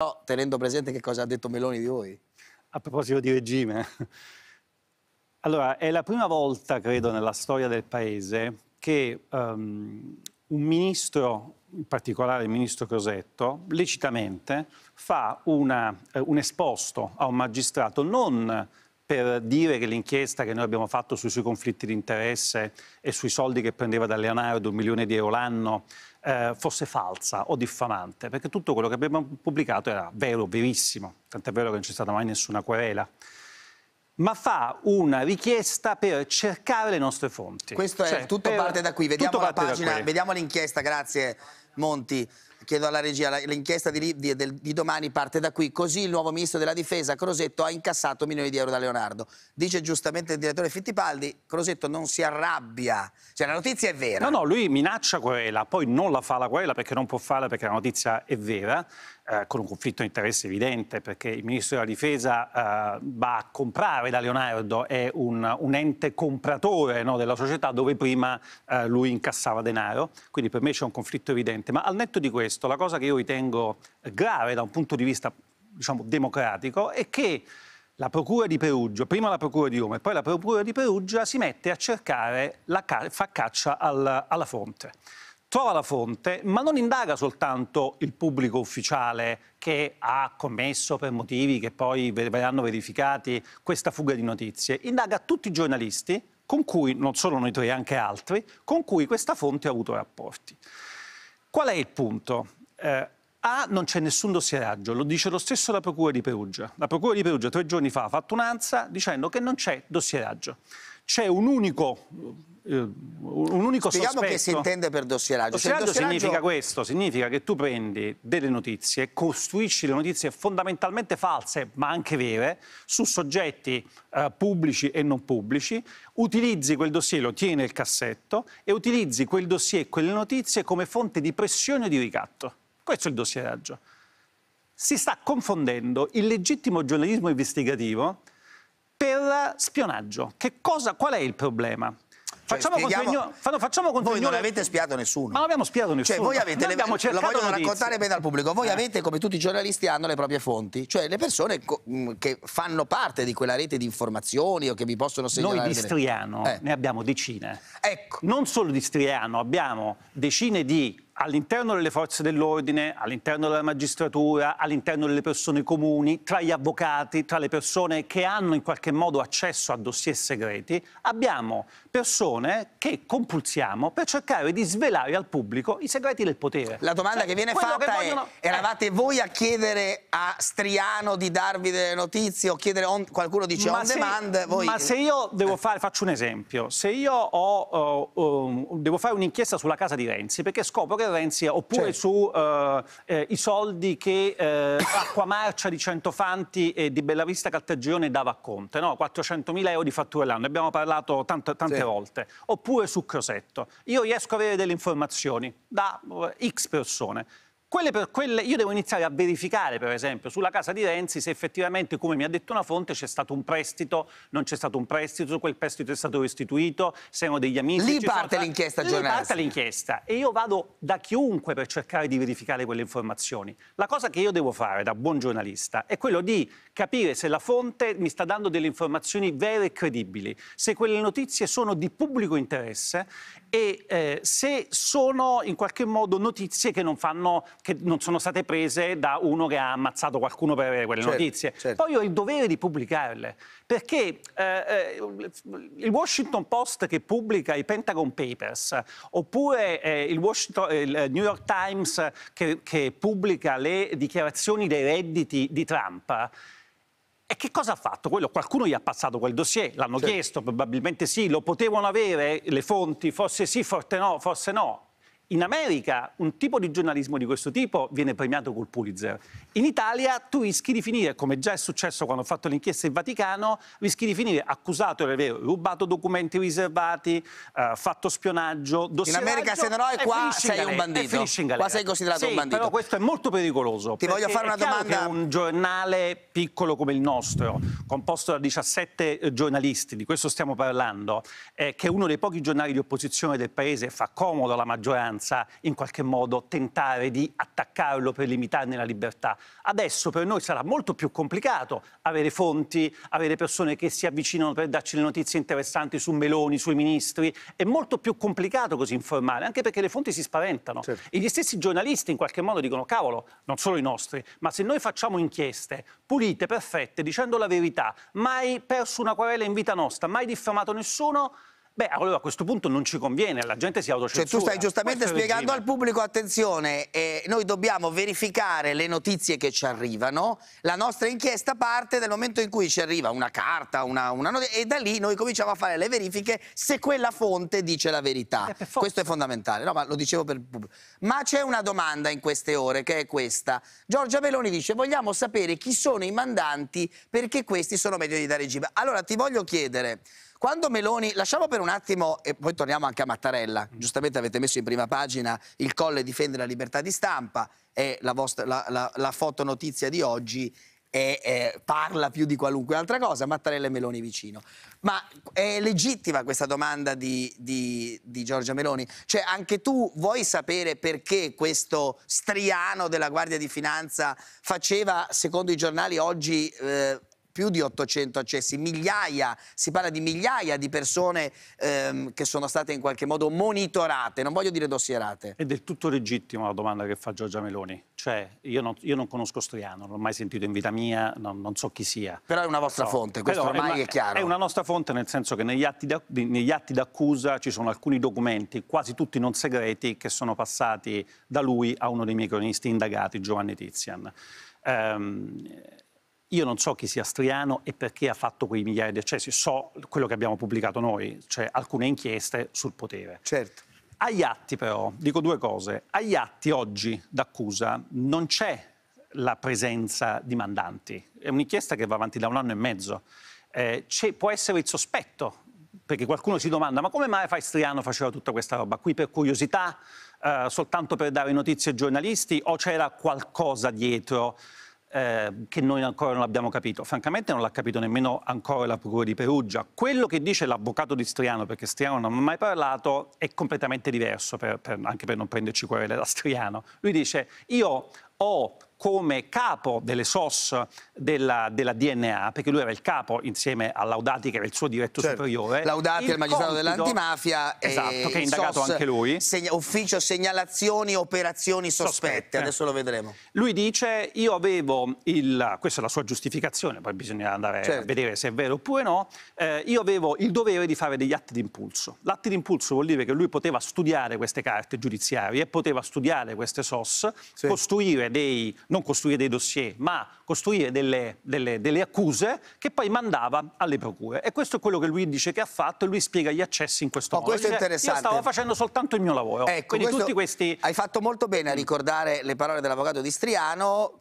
No, tenendo presente che cosa ha detto Meloni di voi. A proposito di regime. Allora, è la prima volta, credo, nella storia del Paese che um, un ministro, in particolare il ministro Crosetto, lecitamente fa una, eh, un esposto a un magistrato non per dire che l'inchiesta che noi abbiamo fatto sui suoi conflitti di interesse e sui soldi che prendeva da Leonardo, un milione di euro l'anno, eh, fosse falsa o diffamante, perché tutto quello che abbiamo pubblicato era vero, verissimo, tant'è vero che non c'è stata mai nessuna querela ma fa una richiesta per cercare le nostre fonti. Questo cioè, è tutto per... parte da qui. Vediamo la pagina, vediamo l'inchiesta, grazie Monti chiedo alla regia, l'inchiesta di, di, di, domani parte da qui, così il nuovo ministro della difesa Crosetto ha incassato milioni di euro da Leonardo. Dice giustamente il direttore Fittipaldi, Crosetto non si arrabbia, cioè la notizia è vera. No, no, lui minaccia quella, poi non la fa la quella perché non può farla perché la notizia è vera, eh, con un conflitto di interesse evidente, perché il ministro della difesa eh, va a comprare da Leonardo, è un, un ente compratore no, della società dove prima eh, lui incassava denaro, quindi per me c'è un conflitto evidente. Ma al netto di questo, la cosa che io ritengo grave da un punto di vista diciamo, democratico è che la Procura di Perugia, prima la Procura di Roma e poi la Procura di Perugia si mette a cercare, la ca fa caccia al, alla fonte trova la fonte, ma non indaga soltanto il pubblico ufficiale che ha commesso per motivi che poi verranno verificati questa fuga di notizie, indaga tutti i giornalisti con cui, non solo noi tre, anche altri, con cui questa fonte ha avuto rapporti. Qual è il punto? Eh, a, non c'è nessun dossieraggio, lo dice lo stesso la Procura di Perugia. La Procura di Perugia tre giorni fa ha fatto un'ansa dicendo che non c'è dossieraggio. C'è un unico eh, un unico Spieghiamo sospetto. che si intende per dossieraggio. Dossieraggio, dossieraggio significa questo, significa che tu prendi delle notizie, costruisci le notizie fondamentalmente false, ma anche vere, su soggetti eh, pubblici e non pubblici, utilizzi quel dossier, lo tieni nel cassetto e utilizzi quel dossier e quelle notizie come fonte di pressione o di ricatto. Questo è il dossieraggio. Si sta confondendo il legittimo giornalismo investigativo per spionaggio. Cosa, qual è il problema? Cioè, facciamo contegno... facciamo contegno... Voi non avete spiato nessuno. Ma non abbiamo spiato cioè, nessuno. Cioè, voi avete le... Lo voglio raccontare bene al pubblico. Voi eh. avete, come tutti i giornalisti, hanno le proprie fonti. Cioè le persone mm, che fanno parte di quella rete di informazioni o che vi possono segnalare. Noi di Striano eh. ne abbiamo decine. Ecco. Non solo di Striano, abbiamo decine di all'interno delle forze dell'ordine, all'interno della magistratura, all'interno delle persone comuni, tra gli avvocati, tra le persone che hanno in qualche modo accesso a dossier segreti, abbiamo persone che compulsiamo per cercare di svelare al pubblico i segreti del potere. La domanda cioè, che viene fatta che vogliono... è, eravate voi a chiedere a Striano di darvi delle notizie o chiedere, on... qualcuno dice ma on se, demand, voi... Ma se io devo eh. fare, faccio un esempio, se io ho, oh, oh, devo fare un'inchiesta sulla casa di Renzi perché scopro che Renzi, oppure certo. sui eh, eh soldi che eh, Acquamarcia di Centofanti e di Bellavista Caltagirone dava a Conte, no? mila euro di fatture l'anno, ne abbiamo parlato tante, tante volte, oppure su Crosetto. Io riesco a avere delle informazioni da eh, X persone. Quelle per quelle, io devo iniziare a verificare, per esempio, sulla casa di Renzi se effettivamente, come mi ha detto una fonte, c'è stato un prestito, non c'è stato un prestito, quel prestito è stato restituito, siamo degli amici. Lì parte stati... l'inchiesta giornalistica. Lì parte l'inchiesta e io vado da chiunque per cercare di verificare quelle informazioni. La cosa che io devo fare da buon giornalista è quello di capire se la fonte mi sta dando delle informazioni vere e credibili, se quelle notizie sono di pubblico interesse e eh, se sono in qualche modo notizie che non, fanno, che non, sono state prese da uno che ha ammazzato qualcuno per avere quelle certo, notizie. Certo. Poi ho il dovere di pubblicarle, perché eh, eh il Washington Post che pubblica i Pentagon Papers, oppure eh, il, il, eh, New York Times che, che pubblica le dichiarazioni dei redditi di Trump, e che cosa ha fatto? Quello, qualcuno gli ha passato quel dossier, l'hanno sì. Certo. chiesto, probabilmente sì, lo potevano avere le fonti, forse sì, forse no, forse no. In America un tipo di giornalismo di questo tipo viene premiato col Pulitzer. In Italia tu rischi di finire, come già è successo quando ho fatto l'inchiesta in Vaticano, rischi di finire accusato di aver rubato documenti riservati, uh, fatto spionaggio, In America se no è qua sei un bandito. Qua sei considerato sì, un bandito. però questo è molto pericoloso. Ti voglio fare una domanda. un giornale piccolo come il nostro, composto da 17 eh, giornalisti, di questo stiamo parlando, eh, che è uno dei pochi giornali di opposizione del paese, fa comodo alla maggioranza maggioranza in qualche modo tentare di attaccarlo per limitarne la libertà. Adesso per noi sarà molto più complicato avere fonti, avere persone che si avvicinano per darci le notizie interessanti su Meloni, sui ministri, è molto più complicato così informare, anche perché le fonti si spaventano certo. e gli stessi giornalisti in qualche modo dicono cavolo, non solo i nostri, ma se noi facciamo inchieste pulite, perfette, dicendo la verità, mai perso una querela in vita nostra, mai diffamato nessuno, Beh, allora a questo punto non ci conviene, la gente si autocensura. Cioè, tu stai giustamente questo spiegando al pubblico, attenzione, eh, noi dobbiamo verificare le notizie che ci arrivano, la nostra inchiesta parte dal momento in cui ci arriva una carta, una, una notizia, e da lì noi cominciamo a fare le verifiche se quella fonte dice la verità. Eh, questo è fondamentale, no, ma lo dicevo per il pubblico. Ma c'è una domanda in queste ore, che è questa. Giorgia Meloni dice, vogliamo sapere chi sono i mandanti perché questi sono meglio di dare regime. Allora ti voglio chiedere... Quando Meloni, lasciamo per un attimo e poi torniamo anche a Mattarella, mm. giustamente avete messo in prima pagina il colle difende la libertà di stampa e la, vostra, la, la, la fotonotizia di oggi e, parla più di qualunque altra cosa, Mattarella e Meloni vicino. Ma è legittima questa domanda di, di, di, Giorgia Meloni? Cioè anche tu vuoi sapere perché questo striano della Guardia di Finanza faceva, secondo i giornali oggi, eh, più di 800 accessi, migliaia, si parla di migliaia di persone ehm, che sono state in qualche modo monitorate, non voglio dire dossierate. È del tutto legittima la domanda che fa Giorgia Meloni, cioè io non, io non conosco Striano, non l'ho mai sentito in vita mia, non, non so chi sia. Però è una vostra so. fonte, questo Però ormai è, una, è, chiaro. È una nostra fonte nel senso che negli atti, da, negli atti d'accusa ci sono alcuni documenti, quasi tutti non segreti, che sono passati da lui a uno dei miei cronisti indagati, Giovanni Tizian. Um, io non so chi sia Striano e perché ha fatto quei migliaia di accessi, cioè, so quello che abbiamo pubblicato noi, cioè alcune inchieste sul potere. Certo. Agli atti però, dico due cose, agli atti oggi d'accusa non c'è la presenza di mandanti, è un'inchiesta che va avanti da un anno e mezzo, eh, può essere il sospetto, perché qualcuno si domanda ma come mai Striano faceva tutta questa roba qui per curiosità, eh, soltanto per dare notizie ai giornalisti o c'era qualcosa dietro? Eh, che noi ancora non abbiamo capito. Francamente non l'ha capito nemmeno ancora la Procura di Perugia. Quello che dice l'avvocato di Striano, perché Striano non ha mai parlato, è completamente diverso, per, per, anche per non prenderci cuore da Striano. Lui dice, io o come capo delle SOS della, della, DNA, perché lui era il capo insieme a Laudati, che era il suo diretto certo. superiore. Laudati il è il magistrato compito... dell'antimafia. Esatto, e che è indagato SOS, anche lui. Segna, ufficio segnalazioni operazioni sospette. sospette. adesso lo vedremo. Lui dice, io avevo il, questa è la sua giustificazione, poi bisogna andare certo. a vedere se è vero oppure no, eh, io avevo il dovere di fare degli atti d'impulso. L'atti d'impulso vuol dire che lui poteva studiare queste carte giudiziarie, poteva studiare queste SOS, sì. costruire costruire dei, non costruire dei dossier, ma costruire delle, delle, delle, accuse che poi mandava alle procure. E questo è quello che lui dice che ha fatto e lui spiega gli accessi in questo oh, modo. Questo è interessante. Io stavo facendo soltanto il mio lavoro. Ecco, Quindi tutti questi... Hai fatto molto bene a ricordare le parole dell'avvocato di Striano